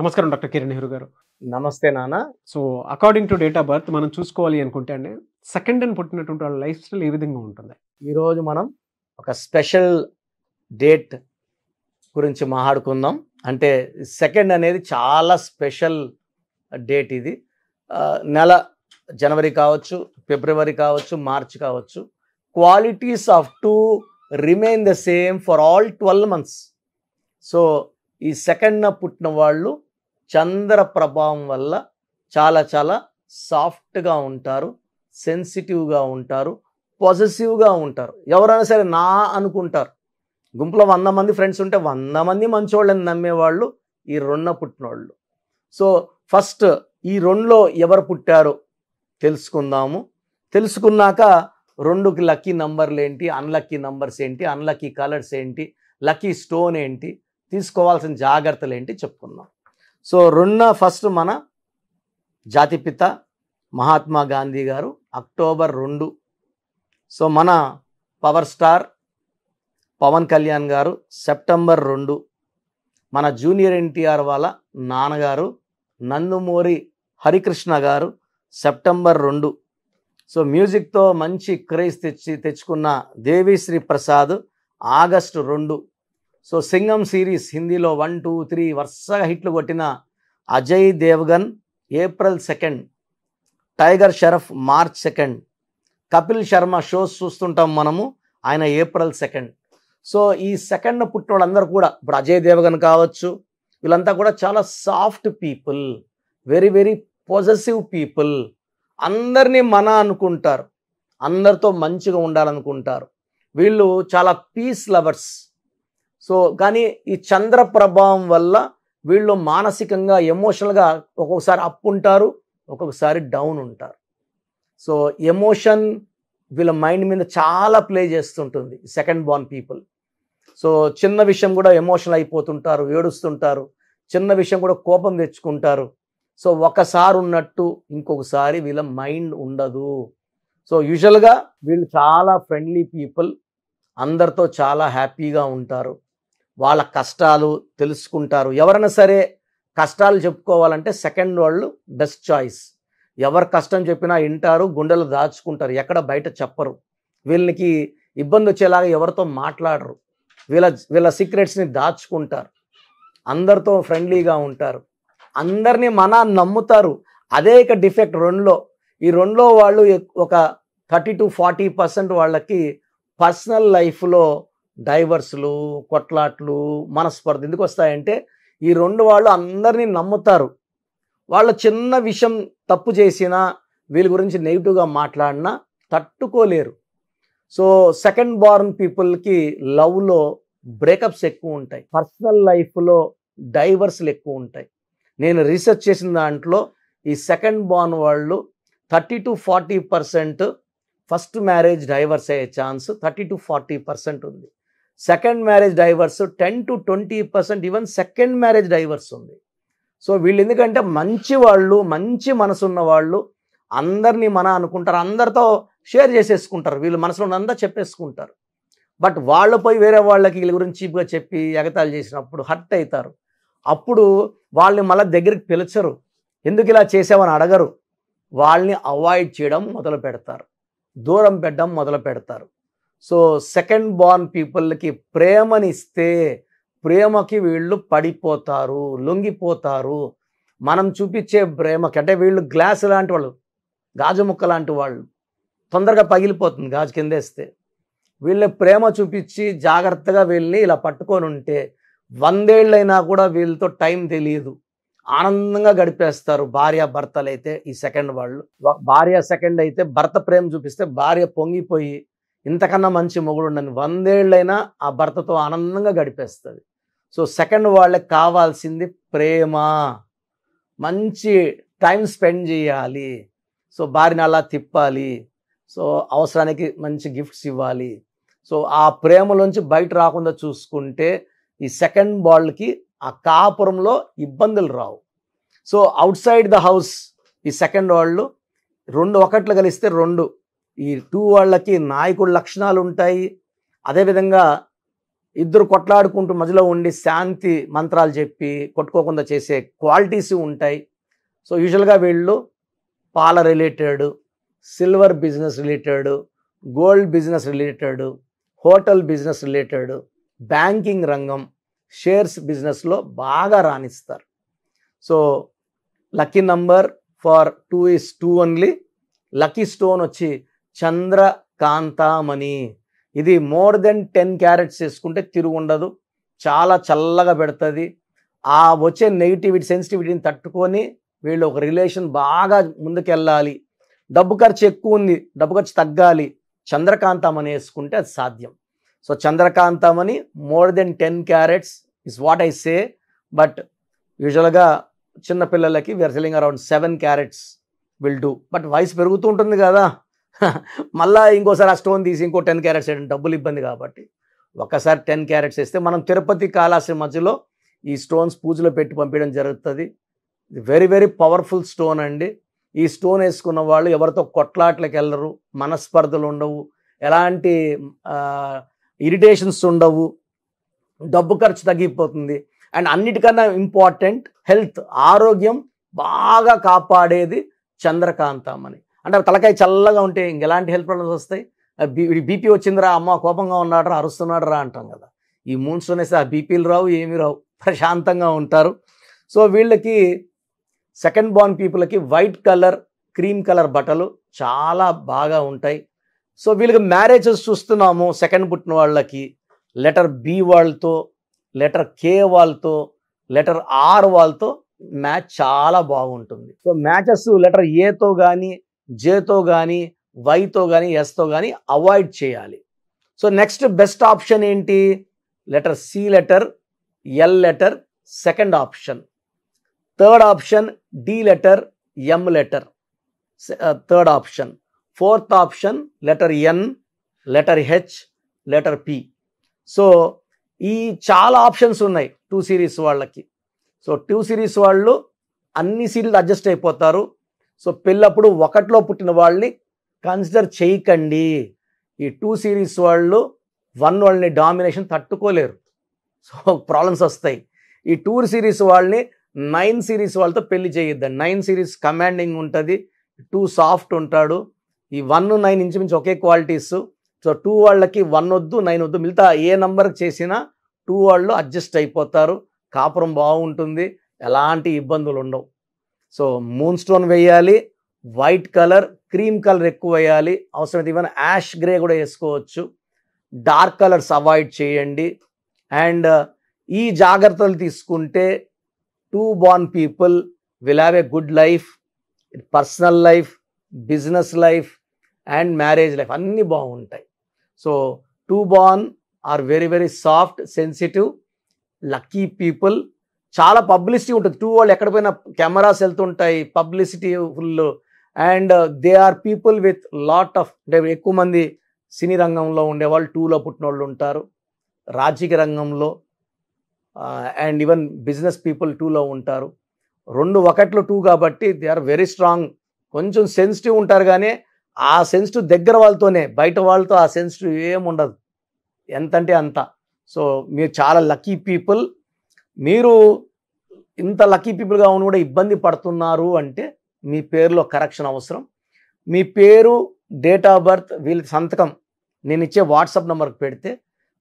నమస్కారం డాక్టర్ కిరణ్ నెహ్రూ గారు నమస్తే నాన్న so according to date of birth మనం చూసుకోవాలి అనుకుంటే అండి సెకండ్ అండ్ పుట్టినటువంటి వాళ్ళ లైఫ్ స్టైల్ ఏ విధంగా ఉంటుంది ఈరోజు మనం ఒక స్పెషల్ డేట్ గురించి మాట్లాడుకుందాం అంటే సెకండ్ అనేది చాలా స్పెషల్ డేట్ ఇది నెల జనవరి కావచ్చు ఫిబ్రవరి కావచ్చు మార్చ్ కావచ్చు qualities of two remain the same for all twelve months so ఈ సెకండ్న పుట్టిన వాళ్ళు చంద్ర ప్రభావం వల్ల చాలా చాలా సాఫ్ట్గా ఉంటారు సెన్సిటివ్గా ఉంటారు పాజిటివ్గా ఉంటారు ఎవరైనా సరే నా అనుకుంటారు గుంపులో వంద మంది ఫ్రెండ్స్ ఉంటే వంద మంది మంచోళ్ళని నమ్మేవాళ్ళు ఈ రెండున పుట్టినోళ్ళు సో ఫస్ట్ ఈ రెండులో ఎవరు పుట్టారో తెలుసుకుందాము తెలుసుకున్నాక రెండుకి లక్కీ నంబర్లు ఏంటి అన్లక్కీ నంబర్స్ ఏంటి అన్లక్కీ కలర్స్ ఏంటి లక్కీ స్టోన్ ఏంటి తీసుకోవాల్సిన జాగ్రత్తలు ఏంటి చెప్పుకుందాం సో రెండో ఫస్ట్ మన జాతిపిత మహాత్మా గాంధీ గారు అక్టోబర్ రెండు సో మన పవర్ స్టార్ పవన్ కళ్యాణ్ గారు సెప్టెంబర్ రెండు మన జూనియర్ ఎన్టీఆర్ వాళ్ళ నాన్నగారు నందుమూరి హరికృష్ణ గారు సెప్టెంబర్ రెండు సో మ్యూజిక్తో మంచి క్రేజ్ తెచ్చి తెచ్చుకున్న దేవిశ్రీ ప్రసాద్ ఆగస్టు రెండు సో సింగం సిరీస్ హిందీలో వన్ టూ త్రీ వరుసగా హిట్లు కొట్టిన Ajay Devgan April second Tiger Shroff March second Kapil Sharma shows చూస్తుంటాం మనము ఆయన ఏప్రిల్ సెకండ్ సో ఈ సెకండ్ వాళ్ళందరూ కూడా ఇప్పుడు అజయ్ దేవగన్ కావచ్చు వీళ్ళంతా కూడా చాలా soft people very very positive people అందరినీ మన అనుకుంటారు అందరితో మంచిగా ఉండాలనుకుంటారు వీళ్ళు చాలా పీస్ లవర్స్ సో కానీ ఈ చంద్ర ప్రభావం వల్ల వీళ్ళు మానసికంగా ఎమోషనల్గా ఒక్కొక్కసారి అప్ ఉంటారు ఒక్కొక్కసారి డౌన్ ఉంటారు సో ఎమోషన్ వీళ్ళ మైండ్ మీద చాలా ప్లే చేస్తుంటుంది సెకండ్ బార్న్ పీపుల్ సో చిన్న విషయం కూడా ఎమోషనల్ అయిపోతుంటారు ఏడుస్తుంటారు చిన్న విషయం కూడా కోపం తెచ్చుకుంటారు సో ఒకసారి ఉన్నట్టు ఇంకొకసారి వీళ్ళ మైండ్ ఉండదు సో యూజువల్గా వీళ్ళు చాలా ఫ్రెండ్లీ పీపుల్ అందరితో చాలా హ్యాపీగా ఉంటారు వాళ్ళ కష్టాలు తెలుసుకుంటారు ఎవరైనా సరే కష్టాలు చెప్పుకోవాలంటే సెకండ్ వాళ్ళు బెస్ట్ చాయిస్ ఎవరు కష్టం చెప్పినా వింటారు గుండెలు దాచుకుంటారు ఎక్కడ బయట చెప్పరు వీళ్ళకి ఇబ్బంది వచ్చేలాగా ఎవరితో మాట్లాడరు వీళ్ళ వీళ్ళ సీక్రెట్స్ని దాచుకుంటారు అందరితో ఫ్రెండ్లీగా ఉంటారు అందరినీ మన నమ్ముతారు అదే ఇక డిఫెక్ట్ రెండులో ఈ రెండులో వాళ్ళు ఒక థర్టీ టు ఫార్టీ పర్సెంట్ వాళ్ళకి పర్సనల్ లైఫ్లో డైవర్స్లు కొట్లాట్లు మనస్పర్ధ ఎందుకు వస్తాయంటే ఈ రెండు వాళ్ళు అందరినీ నమ్ముతారు వాళ్ళ చిన్న విషయం తప్పు చేసినా వీళ్ళ గురించి నెగిటివ్గా మాట్లాడినా తట్టుకోలేరు సో సెకండ్ బార్న్ పీపుల్కి లవ్లో బ్రేకప్స్ ఎక్కువ ఉంటాయి పర్సనల్ లైఫ్లో డైవర్స్లు ఎక్కువ ఉంటాయి నేను రీసెర్చ్ చేసిన దాంట్లో ఈ సెకండ్ బార్న్ వాళ్ళు thirty to forty percent first marriage divorce అయ్యే chance thirty to forty percent ఉంది second marriage divorce ten to twenty percent even second marriage divorce ఉంది సో వీళ్ళు ఎందుకంటే మంచి వాళ్ళు మంచి మనసున్న వాళ్ళు అందరినీ మన అనుకుంటారు అందరితో షేర్ చేసేసుకుంటారు వీళ్ళు మనసులో ఉన్నంతా చెప్పేసుకుంటారు బట్ వాళ్ళు పోయి వేరే వాళ్ళకి వీళ్ళ గురించి చీప్గా చెప్పి ఎగతాళి చేసినప్పుడు హర్ట్ అవుతారు అప్పుడు వాళ్ళని మళ్ళీ దగ్గరికి పిలిచరు ఎందుకు ఇలా చేసామని అడగరు వాళ్ళని అవాయిడ్ చేయడం మొదలు పెడతారు దూరం పెట్టడం మొదలు పెడతారు సో సెకండ్ బార్న్ పీపుల్కి ప్రేమనిస్తే ప్రేమకి వీళ్ళు పడిపోతారు లొంగిపోతారు మనం చూపించే ప్రేమకి అంటే వీళ్ళు గ్లాస్ లాంటి వాళ్ళు గాజు ముక్క లాంటి వాళ్ళు తొందరగా పగిలిపోతుంది గాజు కిందేస్తే వీళ్ళ ప్రేమ చూపించి జాగ్రత్తగా వీళ్ళని ఇలా పట్టుకొని ఉంటే వందేళ్ళైనా కూడా వీళ్ళతో టైం తెలియదు ఆనందంగా గడిపేస్తారు భార్య భర్తలు అయితే ఈ సెకండ్ వాళ్ళు భార్య సెకండ్ అయితే భర్త ప్రేమ చూపిస్తే భార్య పొంగిపోయి ఇంతకన్నా మంచి మొగుడు ఉండని వందేళ్ళైనా ఆ భర్తతో ఆనందంగా గడిపేస్తుంది సో సెకండ్ వాళ్ళకి కావాల్సింది ప్రేమ మంచి టైం స్పెండ్ చేయాలి సో భార్యని అలా తిప్పాలి సో అవసరానికి మంచి గిఫ్ట్స్ ఇవ్వాలి సో ఆ ప్రేమలోంచి బయట రాకుండా చూసుకుంటే ఈ సెకండ్ బాల్కి ఆ కాపురంలో ఇబ్బందులు రావు so outside the house ఈ సెకండ్ వాళ్ళు రెండు ఒకట్లు కలిస్తే రెండు ఈ టూ వాళ్ళకి నాయకుడు లక్షణాలు ఉంటాయి అదేవిధంగా ఇద్దరు కొట్లాడుకుంటూ మధ్యలో ఉండి శాంతి మంత్రాలు చెప్పి కొట్టుకోకుండా చేసే క్వాలిటీస్ ఉంటాయి సో యూజువల్గా వీళ్ళు పాల related silver business related gold business related hotel business related banking రంగం షేర్స్ బిజినెస్లో బాగా రాణిస్తారు so lucky number for two is two only lucky stone వచ్చి కాంతామణి ఇది మోర్ దెన్ టెన్ క్యారెట్స్ వేసుకుంటే తిరుగు ఉండదు చాలా చల్లగా పెడుతుంది ఆ వచ్చే నెగిటివిటీ సెన్సిటివిటీని తట్టుకొని వీళ్ళు ఒక రిలేషన్ బాగా ముందుకెళ్ళాలి డబ్బు ఖర్చు ఎక్కువ ఉంది డబ్బు ఖర్చు తగ్గాలి చంద్రకాంతమని వేసుకుంటే అది సాధ్యం సో చంద్రకాంతామణి more than ten carats is what I say but యూజువల్గా చిన్నపిల్లలకి we are selling around seven carats will do but వయసు పెరుగుతూ ఉంటుంది కదా మళ్ళీ ఇంకోసారి ఆ స్టోన్ తీసి ఇంకో టెన్ క్యారెట్స్ వేయడం డబ్బులు ఇబ్బంది కాబట్టి ఒకసారి టెన్ క్యారెట్స్ వేస్తే మనం తిరుపతి కాళాశ్రీ మధ్యలో ఈ స్టోన్స్ పూజలో పెట్టి పంపించడం జరుగుతుంది వెరీ వెరీ పవర్ఫుల్ స్టోన్ అండి ఈ స్టోన్ వేసుకున్న వాళ్ళు ఎవరితో కొట్లాట్లకు వెళ్ళరు మనస్పర్ధలు ఉండవు ఎలాంటి ఇరిటేషన్స్ ఉండవు డబ్బు ఖర్చు తగ్గిపోతుంది అండ్ అన్నిటికన్నా ఇంపార్టెంట్ హెల్త్ ఆరోగ్యం బాగా కాపాడేది చంద్రకాంతమని అంటే తలకాయ చల్లగా ఉంటే ఎలాంటి హెల్త్ ప్రాబ్లమ్స్ వస్తాయి బీపీ వచ్చిందిరా అమ్మ కోపంగా ఉన్నాడు రా అరుస్తున్నాడు రా అంటాం కదా ఈ మూన్స్ అనేసి ఆ బీపీలు రావు ఏమీ రావు ప్రశాంతంగా ఉంటారు సో వీళ్ళకి సెకండ్ బాన్ పీపుల్కి వైట్ కలర్ క్రీమ్ కలర్ బట్టలు చాలా బాగా ఉంటాయి సో వీళ్ళకి మ్యారేజెస్ చూస్తున్నాము సెకండ్ పుట్టిన వాళ్ళకి లెటర్ బి వాళ్ళతో లెటర్ కే వాళ్ళతో లెటర్ ఆర్ వాళ్ళతో మ్యాచ్ చాలా బాగుంటుంది సో మ్యాచెస్ లెటర్ ఏతో కానీ జేతో కానీ వైతో కానీ ఎస్తో కానీ అవాయిడ్ చేయాలి సో నెక్స్ట్ బెస్ట్ ఆప్షన్ ఏంటి letter C letter L letter second option third option D letter M letter third option fourth option letter N letter H letter P so ఈ చాలా options ఉన్నాయి టూ సిరీస్ వాళ్ళకి so two series వాళ్ళు అన్ని సీరీలు adjust అయిపోతారు so పెళ్ళప్పుడు ఒకటిలో పుట్టిన వాళ్ళని కన్సిడర్ చేయకండి ఈ టూ సిరీస్ వాళ్ళు వన్ వాళ్ళని డామినేషన్ తట్టుకోలేరు సో ప్రాబ్లమ్స్ వస్తాయి ఈ టూర్ సిరీస్ వాళ్ళని నైన్ సిరీస్ వాళ్ళతో పెళ్లి చేయొద్దండి నైన్ సిరీస్ కమాండింగ్ ఉంటుంది టూ సాఫ్ట్ ఉంటాడు ఈ వన్ నైన్ ఇంచు మించి ఒకే క్వాలిటీస్ సో టూ వాళ్ళకి వన్ వద్దు నైన్ వద్దు మిగతా ఏ నెంబర్కి చేసినా టూ వాళ్ళు అడ్జస్ట్ అయిపోతారు కాపురం బాగుంటుంది ఎలాంటి ఇబ్బందులు ఉండవు సో మూన్ స్టోన్ వేయాలి వైట్ కలర్ క్రీమ్ కలర్ ఎక్కువ వేయాలి అవసరమైతే ఈవెన్ యాష్ గ్రే కూడా వేసుకోవచ్చు డార్క్ కలర్స్ అవాయిడ్ చేయండి అండ్ uh, ఈ జాగ్రత్తలు తీసుకుంటే two born people will have a good life personal life business life and marriage life అన్నీ బాగుంటాయి so two born are very very soft sensitive lucky people చాలా publicity ఉంటుంది two వాళ్ళు ఎక్కడ పోయినా కెమెరాస్ వెళ్తుంటాయి publicity full and they are people with lot of అంటే ఎక్కువ మంది సినీ రంగంలో ఉండేవాళ్ళు టూలో పుట్టిన వాళ్ళు ఉంటారు రాజకీయ రంగంలో అండ్ ఈవెన్ బిజినెస్ పీపుల్ టూలో ఉంటారు రెండు ఒకట్లు టూ కాబట్టి దే ఆర్ వెరీ స్ట్రాంగ్ కొంచెం సెన్సిటివ్ ఉంటారు కానీ ఆ సెన్సిటివ్ దగ్గర వాళ్ళతోనే బయట వాళ్ళతో ఆ సెన్సిటివ్ ఏముండదు ఎంతంటే అంత సో మీరు చాలా లక్కీ పీపుల్ మీరు ఇంత లక్కీ పీపుల్గా ఉన్న కూడా ఇబ్బంది పడుతున్నారు అంటే మీ పేరులో కరెక్షన్ అవసరం మీ పేరు డేట్ ఆఫ్ బర్త్ వీళ్ళ సంతకం నేను ఇచ్చే వాట్సాప్ నెంబర్కి పెడితే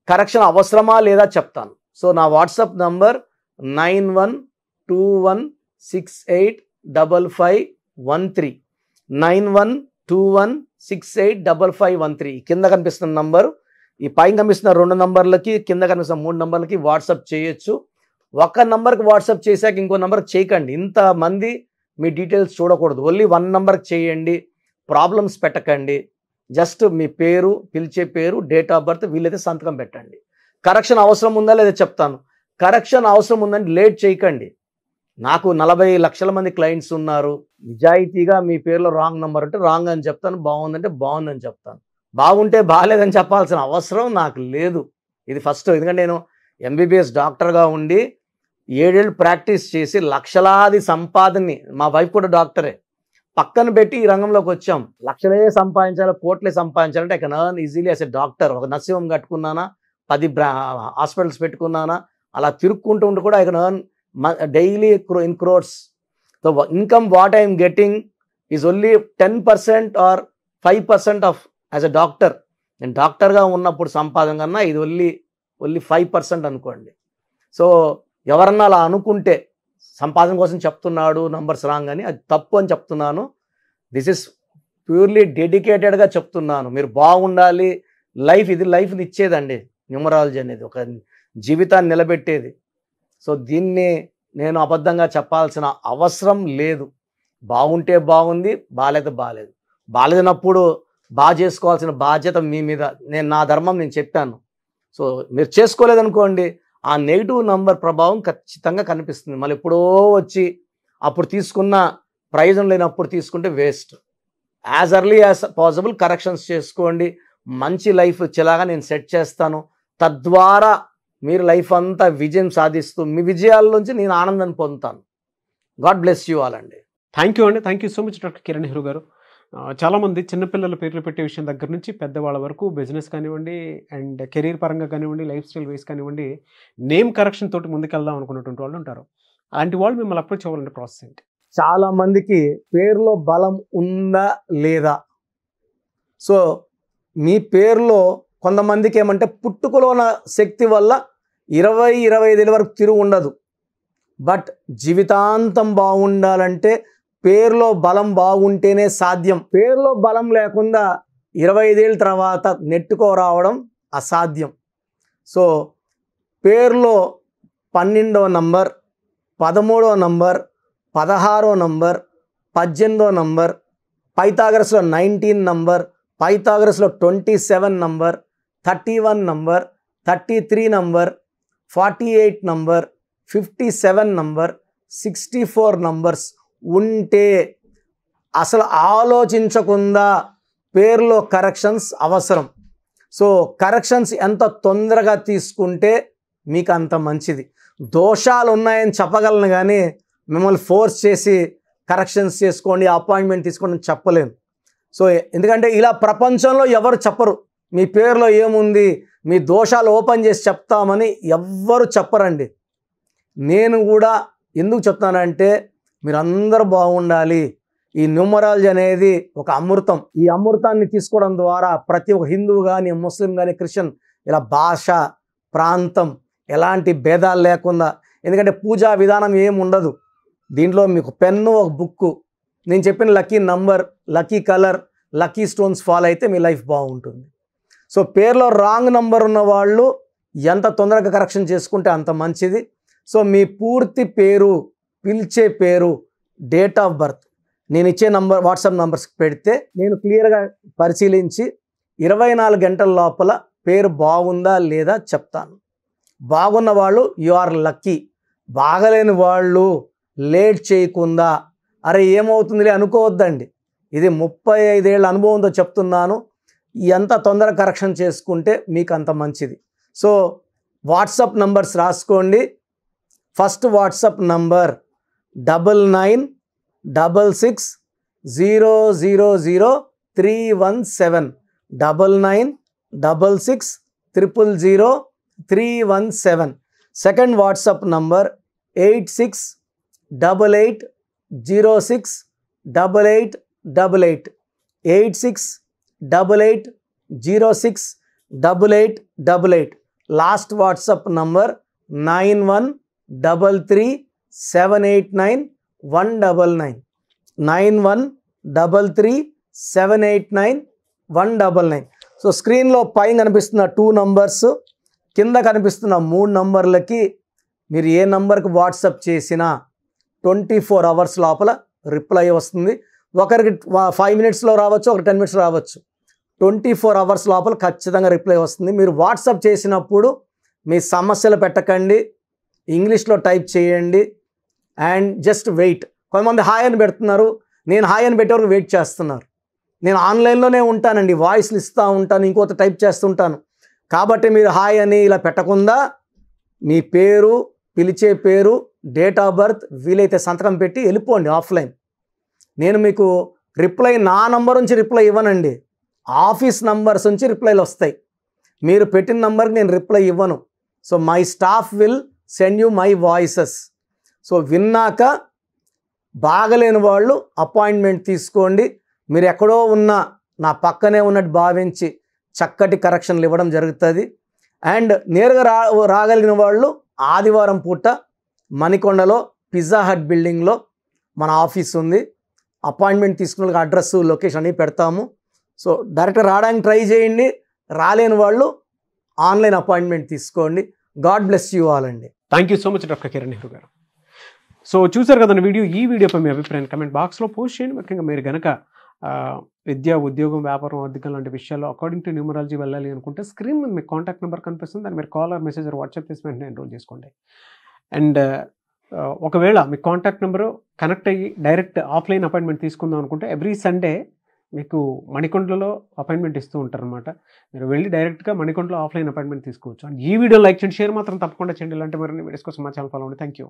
కరెక్షన్ అవసరమా లేదా చెప్తాను సో నా WhatsApp number nine one two one six eight double five one three nine one two one six eight double five one three కింద కనిపిస్తున్న నంబరు ఈ పైన కనిపిస్తున్న రెండు నంబర్లకి కింద కనిపిస్తున్న మూడు నంబర్లకి వాట్సాప్ చేయొచ్చు ఒక నంబర్కి వాట్సాప్ చేశాక ఇంకో నంబర్కి చేయకండి ఇంతమంది మీ డీటెయిల్స్ చూడకూడదు ఓన్లీ వన్ నంబర్కి చేయండి ప్రాబ్లమ్స్ పెట్టకండి జస్ట్ మీ పేరు పిలిచే పేరు డేట్ ఆఫ్ బర్త్ వీలైతే సంతకం పెట్టండి కరెక్షన్ అవసరం ఉందా లేదా చెప్తాను కరెక్షన్ అవసరం ఉందని లేట్ చేయకండి నాకు నలభై లక్షల మంది క్లయింట్స్ ఉన్నారు నిజాయితీగా మీ పేరులో రాంగ్ నంబర్ అంటే రాంగ్ అని చెప్తాను బాగుందంటే బాగుందని చెప్తాను బాగుంటే బాగాలేదని చెప్పాల్సిన అవసరం నాకు లేదు ఇది ఫస్ట్ ఎందుకంటే నేను ఎంబీబీఎస్ డాక్టర్గా ఉండి ఏడేళ్ళు ప్రాక్టీస్ చేసి లక్షలాది సంపాదనని మా వైఫ్ కూడా డాక్టరే పక్కన పెట్టి ఈ రంగంలోకి వచ్చాం లక్షలే సంపాదించాలి కోట్లే సంపాదించాలంటే ఐ కెన్ అర్న్ ఈజీలీ అసలు డాక్టర్ ఒక నర్సింహం కట్టుకున్నానా పది హాస్పిటల్స్ పెట్టుకున్నానా అలా తిరుక్కుంటూ ఉంటే కూడా I can earn daily in crores so income what I'm getting is only ten percent or five percent of as a doctor నేను డాక్టర్గా ఉన్నప్పుడు సంపాదన కన్నా ఇది ఓన్లీ ఓన్లీ ఫైవ్ పర్సెంట్ అనుకోండి సో ఎవరన్నా అలా అనుకుంటే సంపాదన కోసం చెప్తున్నాడు నంబర్స్ రాంగ్ అని అది తప్పు అని చెప్తున్నాను దిస్ ఇస్ ప్యూర్లీ డెడికేటెడ్గా చెప్తున్నాను మీరు బాగుండాలి లైఫ్ ఇది లైఫ్ని ఇచ్చేదండి న్యూమరాలజీ అనేది ఒక జీవితాన్ని నిలబెట్టేది సో దీన్ని నేను అబద్ధంగా చెప్పాల్సిన అవసరం లేదు బాగుంటే బాగుంది బాగాలేదు బాగాలేదు బాగాలేనప్పుడు బాగా చేసుకోవాల్సిన బాధ్యత మీ మీద నేను నా ధర్మం నేను చెప్పాను సో మీరు చేసుకోలేదనుకోండి ఆ నెగిటివ్ నంబర్ ప్రభావం ఖచ్చితంగా కనిపిస్తుంది మళ్ళీ ఎప్పుడో వచ్చి అప్పుడు తీసుకున్న ప్రయోజనం లేనప్పుడు తీసుకుంటే waste as early as possible corrections చేసుకోండి మంచి లైఫ్ వచ్చేలాగా నేను సెట్ చేస్తాను తద్వారా మీరు లైఫ్ అంతా విజయం సాధిస్తూ మీ విజయాల నుంచి నేను ఆనందాన్ని పొందుతాను గాడ్ బ్లెస్ యూ ఆల్ అండి థ్యాంక్ యూ అండి thank you so much doctor Kiran హీరో గారు చాలామంది చిన్నపిల్లల పేర్లు పెట్టే విషయం దగ్గర నుంచి పెద్దవాళ్ళ వరకు బిజినెస్ కానివ్వండి అండ్ కెరీర్ పరంగా కానివ్వండి లైఫ్ స్టైల్ వేస్ కానివ్వండి నేమ్ కరెక్షన్ తోటి ముందుకెళ్దాం అనుకున్నటువంటి వాళ్ళు ఉంటారు అలాంటి వాళ్ళు మిమ్మల్ని అప్రోచ్ అవ్వాలంటే ప్రాసెస్ ఏంటి చాలా మందికి పేరులో బలం ఉందా లేదా సో మీ పేరులో కొంతమందికి ఏమంటే పుట్టుకలోన శక్తి వల్ల ఇరవై ఇరవై ఐదేళ్ళ వరకు తిరుగు ఉండదు బట్ జీవితాంతం బాగుండాలంటే పేరులో బలం బాగుంటేనే సాధ్యం పేరులో బలం లేకుండా ఇరవై ఐదేళ్ళ తర్వాత నెట్టుకో రావడం అసాధ్యం సో పేర్లో పన్నెండో నంబర్ పదమూడో నంబర్ పదహారో నంబర్ పద్దెనిమిదో నంబర్ పైతాగరస్లో నైన్టీన్ నంబర్ పైతాగరస్లో twenty seven number thirty one number thirty three number forty eight number fifty seven number sixty four numbers ఉంటే అసలు ఆలోచించకుండా పేరులో కరెక్షన్స్ అవసరం సో కరెక్షన్స్ ఎంత తొందరగా తీసుకుంటే మీకు అంత మంచిది దోషాలు ఉన్నాయని చెప్పగలను కానీ మిమ్మల్ని ఫోర్స్ చేసి కరెక్షన్స్ చేసుకోండి అపాయింట్మెంట్ తీసుకోండి చెప్పలేను సో ఎందుకంటే ఇలా ప్రపంచంలో ఎవరు చెప్పరు మీ పేరులో ఏముంది మీ దోషాలు ఓపెన్ చేసి చెప్తామని ఎవ్వరు చెప్పరండి నేను కూడా ఎందుకు చెప్తానంటే మీరందరూ బాగుండాలి ఈ న్యూమరాలజీ అనేది ఒక అమృతం ఈ అమృతాన్ని తీసుకోవడం ద్వారా ప్రతి ఒక్క హిందువు కానీ ముస్లిం కానీ క్రిస్టియన్ ఇలా భాష ప్రాంతం ఎలాంటి భేదాలు లేకుండా ఎందుకంటే పూజా విధానం ఏమి ఉండదు దీంట్లో మీకు పెన్ను ఒక బుక్కు నేను చెప్పిన lucky number lucky colour lucky stones follow అయితే మీ లైఫ్ బాగుంటుంది సో పేర్లో రాంగ్ నంబర్ ఉన్న వాళ్ళు ఎంత తొందరగా కరెక్షన్ చేసుకుంటే అంత మంచిది సో మీ పూర్తి పేరు పిలిచే పేరు డేట్ ఆఫ్ బర్త్ నేను ఇచ్చే నంబర్ వాట్సాప్ నంబర్స్ పెడితే నేను క్లియర్గా పరిశీలించి ఇరవై నాలుగు గంటల లోపల పేరు బాగుందా లేదా చెప్తాను బాగున్న వాళ్ళు యు ఆర్ లక్కీ బాగలేని వాళ్ళు లేట్ చేయకుండా అరే ఏమవుతుంది అనుకోవద్దండి ఇది ముప్పై ఐదేళ్ళ అనుభవంతో చెప్తున్నాను ఎంత తొందర కరెక్షన్ చేసుకుంటే మీకు అంత మంచిది సో వాట్సాప్ నంబర్స్ రాసుకోండి first WhatsApp number double nine double six zero zero zero three one seven double nine double six triple zero three one seven second double nine double six triple zero three one seven. Second WhatsApp number eight six double eight zero six double eight double eight eight six double eight zero six double eight double eight. Last WhatsApp number nine one double three seven eight nine one double nine nine one double three seven eight nine one double nine so స్క్రీన్లో పైన కనిపిస్తున్న two numbers కింద కనిపిస్తున్న మూడు నంబర్లకి మీరు ఏ నంబర్కి WhatsApp చేసినా twenty four hours లోపల రిప్లై వస్తుంది ఒకరికి ఫైవ్ మినిట్స్లో రావచ్చు ఒక టెన్ మినిట్స్ రావచ్చు ట్వంటీ ఫోర్ అవర్స్ లోపల ఖచ్చితంగా రిప్లై వస్తుంది మీరు వాట్సప్ చేసినప్పుడు మీ సమస్యలు పెట్టకండి ఇంగ్లీష్లో టైప్ చేయండి అండ్ జస్ట్ వెయిట్ కొంతమంది హాయ్ అని పెడుతున్నారు నేను హాయ్ అని పెట్టేవరకు వెయిట్ చేస్తున్నారు నేను ఆన్లైన్లోనే ఉంటానండి వాయిస్లు ఇస్తూ ఉంటాను ఇంకొక టైప్ చేస్తుంటాను కాబట్టి మీరు హాయ్ అని ఇలా పెట్టకుండా మీ పేరు పిలిచే పేరు డేట్ ఆఫ్ బర్త్ వీలైతే సంతకం పెట్టి వెళ్ళిపోండి ఆఫ్లైన్ నేను మీకు రిప్లై నా నంబర్ నుంచి రిప్లై ఇవ్వనండి ఆఫీస్ నంబర్స్ నుంచి రిప్లైలు వస్తాయి మీరు పెట్టిన నంబర్కి నేను రిప్లై ఇవ్వను so my staff will send you my voices so విన్నాక బాగలేని వాళ్ళు అపాయింట్మెంట్ తీసుకోండి మీరు ఎక్కడో ఉన్న నా పక్కనే ఉన్నట్టు భావించి చక్కటి కరెక్షన్లు ఇవ్వడం జరుగుతుంది అండ్ నేరుగా రా రాగలిగిన వాళ్ళు ఆదివారం పూట మణికొండలో పిజ్జా హట్ బిల్డింగ్లో మన ఆఫీస్ ఉంది అపాయింట్మెంట్ తీసుకున్న అడ్రస్ లొకేషన్ అన్నీ పెడతాము సో డైరెక్ట్ రావడానికి ట్రై చేయండి రాలేని వాళ్ళు ఆన్లైన్ అపాయింట్మెంట్ తీసుకోండి గాడ్ బ్లెస్ యూ ఆల్ అండి thank you so much doctor Kiran Nehru గారు సో చూసారు కదండి వీడియో ఈ వీడియోపై మీ అభిప్రాయం కమెంట్ బాక్స్లో పోస్ట్ చేయండి ముఖ్యంగా మీరు కనుక విద్య ఉద్యోగం వ్యాపారం ఆర్థికం లాంటి విషయాల్లో అకార్డింగ్ టు న్యూమరాలజీ వెళ్ళాలి అనుకుంటే స్క్రీన్ మీద మీకు కాంటాక్ట్ నెంబర్ కనిపిస్తుంది దాన్ని మీరు కాల్ ఆర్ మెసేజ్ వాట్సాప్ చేసి వెంటనే ఎన్రోల్ చేసుకోండి అండ్ ఒకవేళ మీ కాంటాక్ట్ నెంబరు కనెక్ట్ అయ్యి డైరెక్ట్ ఆఫ్లైన్ అపాయింట్మెంట్ తీసుకుందాం అనుకుంటే ఎవ్రీ సండే మీకు మణికొండలో అపాయింట్మెంట్ ఇస్తూ ఉంటారనమాట మీరు వెళ్ళి డైరెక్ట్గా మణికొండలో ఆఫ్లైన్ అపాయింట్మెంట్ తీసుకోవచ్చు అండ్ ఈ వీడియో లైక్ చేయండి షేర్ మాత్రం తప్పకుండా చేయండి ఇలాంటి మరిన్ని వీడియోస్ కోసం మా ఛానల్ ఫాలో అండి థ్యాంక్ యూ